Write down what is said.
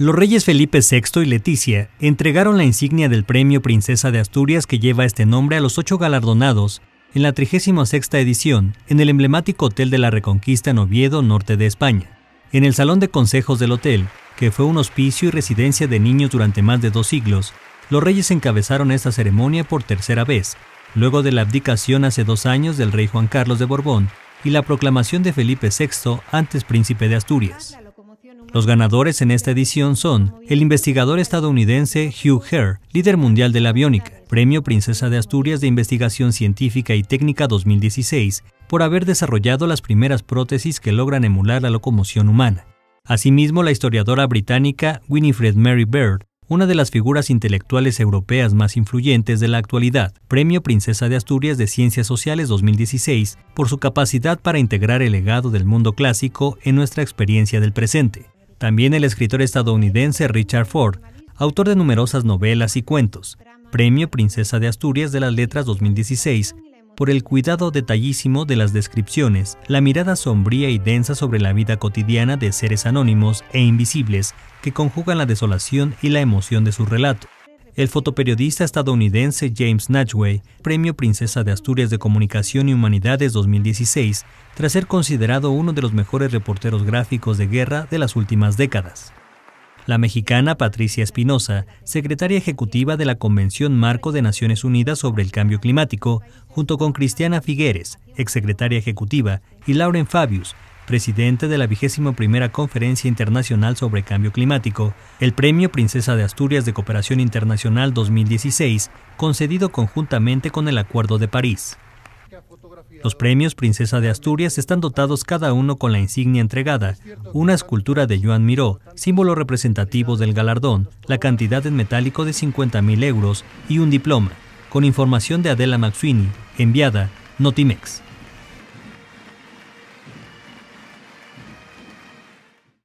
Los reyes Felipe VI y Leticia entregaron la insignia del premio Princesa de Asturias que lleva este nombre a los ocho galardonados en la 36 edición en el emblemático Hotel de la Reconquista en Oviedo, norte de España. En el Salón de Consejos del Hotel, que fue un hospicio y residencia de niños durante más de dos siglos, los reyes encabezaron esta ceremonia por tercera vez, luego de la abdicación hace dos años del rey Juan Carlos de Borbón y la proclamación de Felipe VI, antes príncipe de Asturias. Los ganadores en esta edición son el investigador estadounidense Hugh Herr, líder mundial de la aviónica, Premio Princesa de Asturias de Investigación Científica y Técnica 2016, por haber desarrollado las primeras prótesis que logran emular la locomoción humana. Asimismo, la historiadora británica Winifred Mary Bird, una de las figuras intelectuales europeas más influyentes de la actualidad, Premio Princesa de Asturias de Ciencias Sociales 2016, por su capacidad para integrar el legado del mundo clásico en nuestra experiencia del presente. También el escritor estadounidense Richard Ford, autor de numerosas novelas y cuentos, Premio Princesa de Asturias de las Letras 2016, por el cuidado detallísimo de las descripciones, la mirada sombría y densa sobre la vida cotidiana de seres anónimos e invisibles que conjugan la desolación y la emoción de su relato. El fotoperiodista estadounidense James Natchway, Premio Princesa de Asturias de Comunicación y Humanidades 2016, tras ser considerado uno de los mejores reporteros gráficos de guerra de las últimas décadas. La mexicana Patricia Espinosa, secretaria ejecutiva de la Convención Marco de Naciones Unidas sobre el Cambio Climático, junto con Cristiana Figueres, exsecretaria ejecutiva, y Lauren Fabius, presidente de la vigésima primera Conferencia Internacional sobre Cambio Climático, el Premio Princesa de Asturias de Cooperación Internacional 2016, concedido conjuntamente con el Acuerdo de París. Los premios Princesa de Asturias están dotados cada uno con la insignia entregada, una escultura de Joan Miró, símbolo representativo del galardón, la cantidad en metálico de 50.000 euros y un diploma, con información de Adela Maxwini, enviada Notimex.